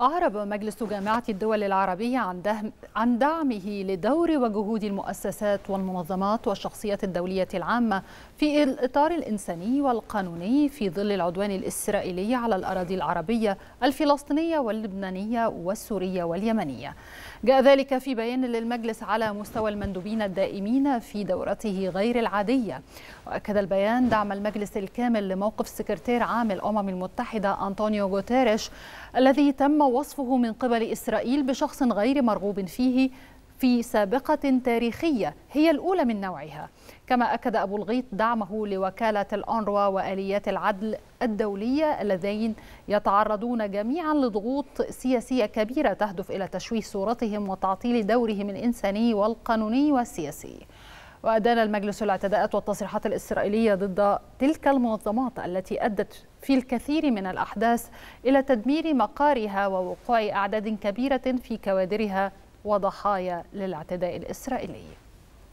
أعرب مجلس جامعة الدول العربية عن دعمه لدور وجهود المؤسسات والمنظمات والشخصيات الدولية العامة في الإطار الإنساني والقانوني في ظل العدوان الإسرائيلي على الأراضي العربية الفلسطينية واللبنانية والسورية واليمنية. جاء ذلك في بيان للمجلس على مستوى المندوبين الدائمين في دورته غير العادية. وأكد البيان دعم المجلس الكامل لموقف سكرتير عام الأمم المتحدة أنطونيو غوتيريش الذي تم وصفه من قبل إسرائيل بشخص غير مرغوب فيه في سابقة تاريخية هي الأولى من نوعها كما أكد أبو الغيط دعمه لوكالة الأنروا وآليات العدل الدولية اللذين يتعرضون جميعا لضغوط سياسية كبيرة تهدف إلى تشويه صورتهم وتعطيل دورهم الإنساني والقانوني والسياسي وأدان المجلس الاعتداءات والتصريحات الإسرائيلية ضد تلك المنظمات التي أدت في الكثير من الأحداث إلى تدمير مقارها ووقوع أعداد كبيرة في كوادرها وضحايا للاعتداء الإسرائيلي